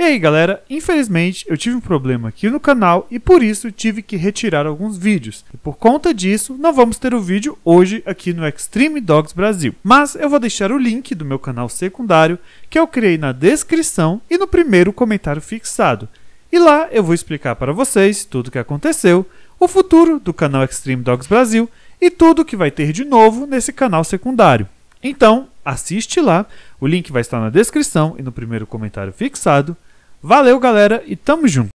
E aí galera, infelizmente eu tive um problema aqui no canal e por isso tive que retirar alguns vídeos. E por conta disso, não vamos ter o vídeo hoje aqui no Extreme Dogs Brasil. Mas eu vou deixar o link do meu canal secundário que eu criei na descrição e no primeiro comentário fixado. E lá eu vou explicar para vocês tudo o que aconteceu, o futuro do canal Extreme Dogs Brasil e tudo o que vai ter de novo nesse canal secundário. Então, assiste lá, o link vai estar na descrição e no primeiro comentário fixado. Valeu, galera, e tamo junto!